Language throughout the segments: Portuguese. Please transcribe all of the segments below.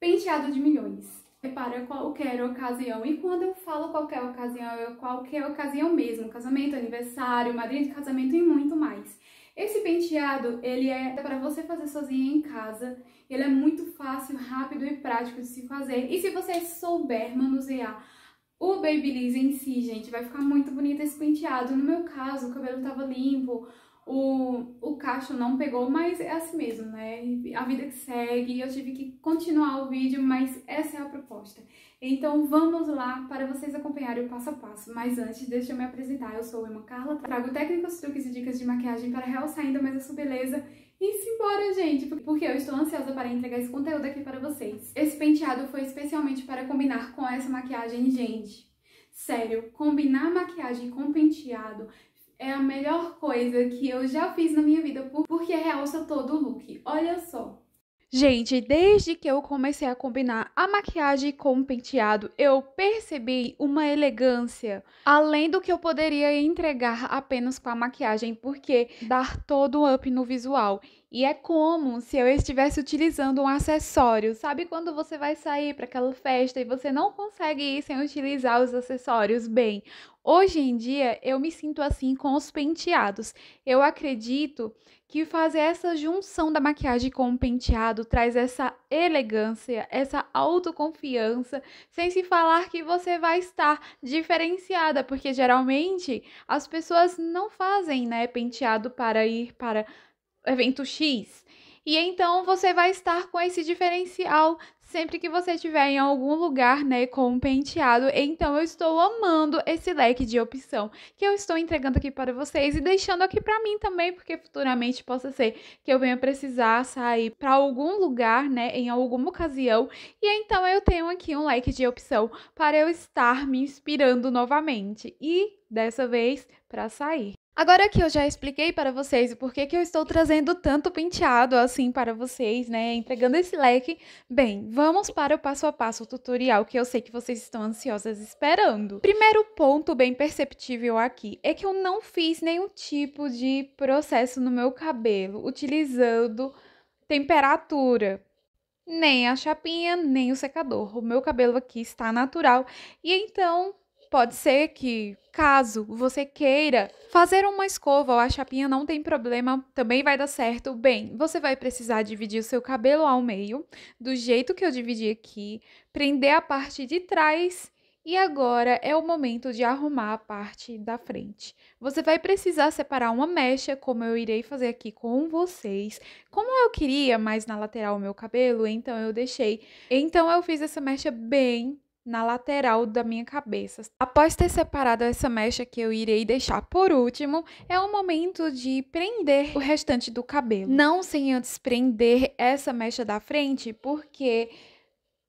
Penteado de milhões. É para qualquer ocasião. E quando eu falo qualquer ocasião, é qualquer ocasião mesmo. Casamento, aniversário, madrinha de casamento e muito mais. Esse penteado, ele é para você fazer sozinha em casa. Ele é muito fácil, rápido e prático de se fazer. E se você souber manusear o babyliss em si, gente, vai ficar muito bonito esse penteado. No meu caso, o cabelo tava limpo, o, o cacho não pegou, mas é assim mesmo, né? A vida que segue, eu tive que continuar o vídeo, mas essa é a proposta. Então vamos lá para vocês acompanharem o passo a passo. Mas antes, deixa eu me apresentar. Eu sou a Emma Carla, trago técnicas, truques e dicas de maquiagem para realçar ainda mais a sua beleza. E simbora, gente, porque eu estou ansiosa para entregar esse conteúdo aqui para vocês. Esse penteado foi especialmente para combinar com essa maquiagem, gente. Sério, combinar maquiagem com penteado é a melhor coisa que eu já fiz na minha vida, porque realça todo o look. Olha só. Gente, desde que eu comecei a combinar a maquiagem com o penteado, eu percebi uma elegância, além do que eu poderia entregar apenas com a maquiagem, porque dar todo um up no visual. E é como se eu estivesse utilizando um acessório. Sabe quando você vai sair para aquela festa e você não consegue ir sem utilizar os acessórios? Bem, hoje em dia eu me sinto assim com os penteados. Eu acredito que fazer essa junção da maquiagem com o penteado traz essa elegância, essa autoconfiança, sem se falar que você vai estar diferenciada, porque geralmente as pessoas não fazem, né, penteado para ir para evento X. E então você vai estar com esse diferencial sempre que você estiver em algum lugar, né, com um penteado. Então eu estou amando esse leque de opção que eu estou entregando aqui para vocês e deixando aqui para mim também, porque futuramente possa ser que eu venha precisar sair para algum lugar, né, em alguma ocasião. E então eu tenho aqui um leque de opção para eu estar me inspirando novamente e dessa vez para sair. Agora que eu já expliquei para vocês o porquê que eu estou trazendo tanto penteado assim para vocês, né, entregando esse leque, bem, vamos para o passo a passo tutorial que eu sei que vocês estão ansiosas esperando. Primeiro ponto bem perceptível aqui é que eu não fiz nenhum tipo de processo no meu cabelo utilizando temperatura, nem a chapinha, nem o secador. O meu cabelo aqui está natural e então Pode ser que, caso você queira fazer uma escova ou a chapinha, não tem problema, também vai dar certo. Bem, você vai precisar dividir o seu cabelo ao meio, do jeito que eu dividi aqui, prender a parte de trás e agora é o momento de arrumar a parte da frente. Você vai precisar separar uma mecha, como eu irei fazer aqui com vocês. Como eu queria mais na lateral o meu cabelo, então eu deixei. Então eu fiz essa mecha bem na lateral da minha cabeça. Após ter separado essa mecha que eu irei deixar por último, é o momento de prender o restante do cabelo. Não sem antes prender essa mecha da frente, porque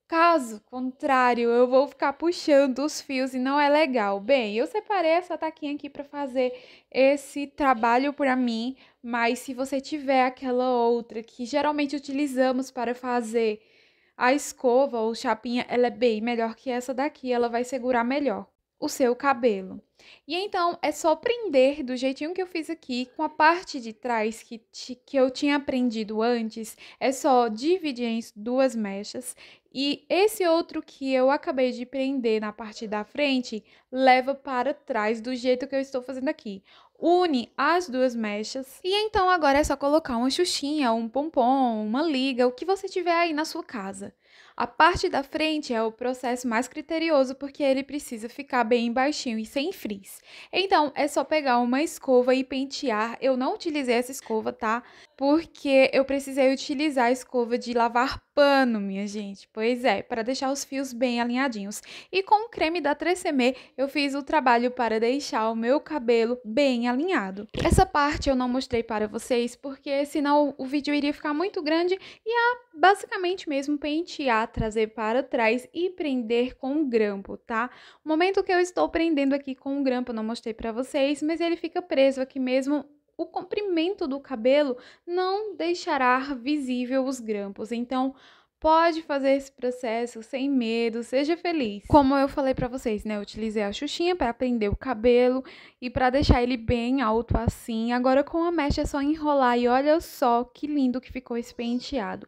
Caso contrário, eu vou ficar puxando os fios e não é legal. Bem, eu separei essa taquinha aqui para fazer esse trabalho para mim, mas se você tiver aquela outra que geralmente utilizamos para fazer a escova ou chapinha, ela é bem melhor que essa daqui, ela vai segurar melhor o seu cabelo. E então é só prender do jeitinho que eu fiz aqui, com a parte de trás que, que eu tinha aprendido antes, é só dividir em duas mechas. E esse outro que eu acabei de prender na parte da frente, leva para trás do jeito que eu estou fazendo aqui une as duas mechas. E então agora é só colocar uma xuxinha, um pompom, uma liga, o que você tiver aí na sua casa. A parte da frente é o processo mais criterioso porque ele precisa ficar bem baixinho e sem frizz. Então é só pegar uma escova e pentear. Eu não utilizei essa escova, tá? porque eu precisei utilizar a escova de lavar pano, minha gente. Pois é, para deixar os fios bem alinhadinhos. E com o creme da 3CM, eu fiz o trabalho para deixar o meu cabelo bem alinhado. Essa parte eu não mostrei para vocês, porque senão o vídeo iria ficar muito grande e a basicamente mesmo pentear, trazer para trás e prender com grampo, tá? O momento que eu estou prendendo aqui com o grampo, não mostrei para vocês, mas ele fica preso aqui mesmo o comprimento do cabelo não deixará visível os grampos. Então, pode fazer esse processo sem medo, seja feliz. Como eu falei para vocês, né, eu utilizei a xuxinha para prender o cabelo e para deixar ele bem alto assim. Agora com a mecha é só enrolar e olha só que lindo que ficou esse penteado.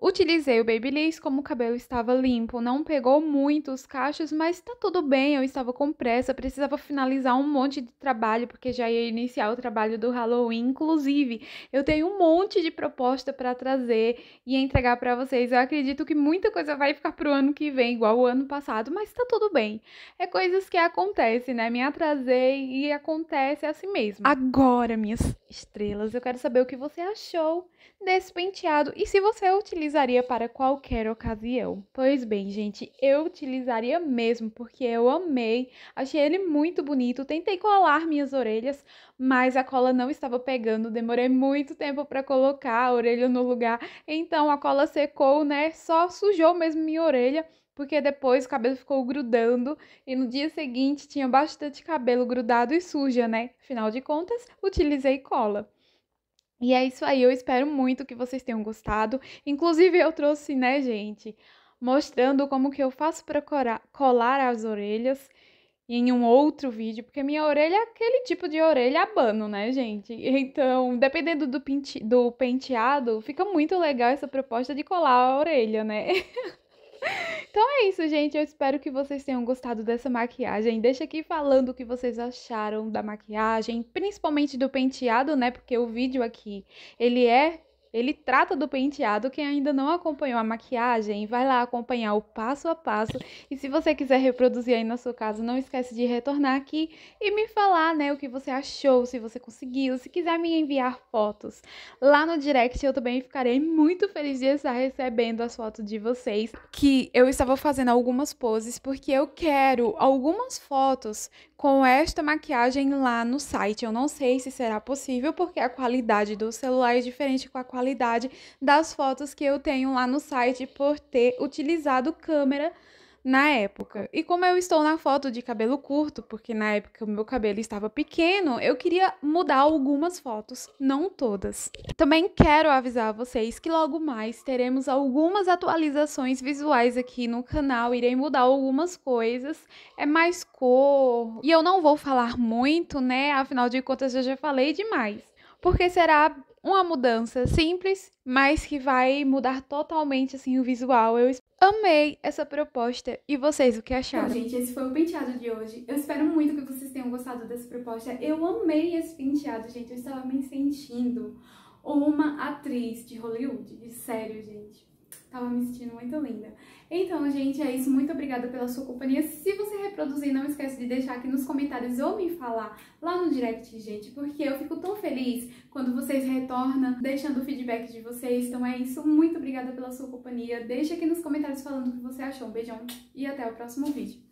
Utilizei o Babyliss como o cabelo estava limpo, não pegou muito os cachos, mas tá tudo bem, eu estava com pressa, precisava finalizar um monte de trabalho, porque já ia iniciar o trabalho do Halloween. Inclusive, eu tenho um monte de proposta para trazer e entregar para vocês. Eu acredito que muita coisa vai ficar pro ano que vem, igual o ano passado, mas tá tudo bem. É coisas que acontecem, né? Me atrasei e acontece assim mesmo. Agora, minhas estrelas, eu quero saber o que você achou desse penteado e se você utiliza utilizaria para qualquer ocasião. Pois bem, gente, eu utilizaria mesmo, porque eu amei, achei ele muito bonito, tentei colar minhas orelhas, mas a cola não estava pegando, demorei muito tempo para colocar a orelha no lugar, então a cola secou, né, só sujou mesmo minha orelha, porque depois o cabelo ficou grudando e no dia seguinte tinha bastante cabelo grudado e suja, né? Afinal de contas, utilizei cola. E é isso aí, eu espero muito que vocês tenham gostado. Inclusive eu trouxe, né, gente, mostrando como que eu faço para colar as orelhas em um outro vídeo, porque minha orelha é aquele tipo de orelha abano, né, gente? Então, dependendo do, pente do penteado, fica muito legal essa proposta de colar a orelha, né? Então é isso, gente. Eu espero que vocês tenham gostado dessa maquiagem. Deixa aqui falando o que vocês acharam da maquiagem, principalmente do penteado, né? Porque o vídeo aqui, ele é ele trata do penteado. Quem ainda não acompanhou a maquiagem, vai lá acompanhar o passo a passo. E se você quiser reproduzir aí na sua casa, não esquece de retornar aqui e me falar, né, o que você achou, se você conseguiu, se quiser me enviar fotos lá no direct, eu também ficarei muito feliz de estar recebendo as fotos de vocês. Que eu estava fazendo algumas poses porque eu quero algumas fotos com esta maquiagem lá no site. Eu não sei se será possível porque a qualidade do celular é diferente com a qualidade qualidade das fotos que eu tenho lá no site por ter utilizado câmera na época. E como eu estou na foto de cabelo curto, porque na época o meu cabelo estava pequeno, eu queria mudar algumas fotos, não todas. Também quero avisar vocês que logo mais teremos algumas atualizações visuais aqui no canal, irei mudar algumas coisas, é mais cor. E eu não vou falar muito, né? Afinal de contas eu já falei demais porque será uma mudança simples, mas que vai mudar totalmente assim o visual. Eu amei essa proposta e vocês o que acharam? Então, gente, esse foi o penteado de hoje. Eu espero muito que vocês tenham gostado dessa proposta. Eu amei esse penteado, gente. Eu estava me sentindo uma atriz de Hollywood, de sério, gente. Tava me sentindo muito linda. Então, gente, é isso. Muito obrigada pela sua companhia. Se você reproduzir, todos e não esquece de deixar aqui nos comentários ou me falar lá no direct, gente, porque eu fico tão feliz quando vocês retornam deixando o feedback de vocês. Então é isso, muito obrigada pela sua companhia. Deixa aqui nos comentários falando o que você achou. Um beijão e até o próximo vídeo.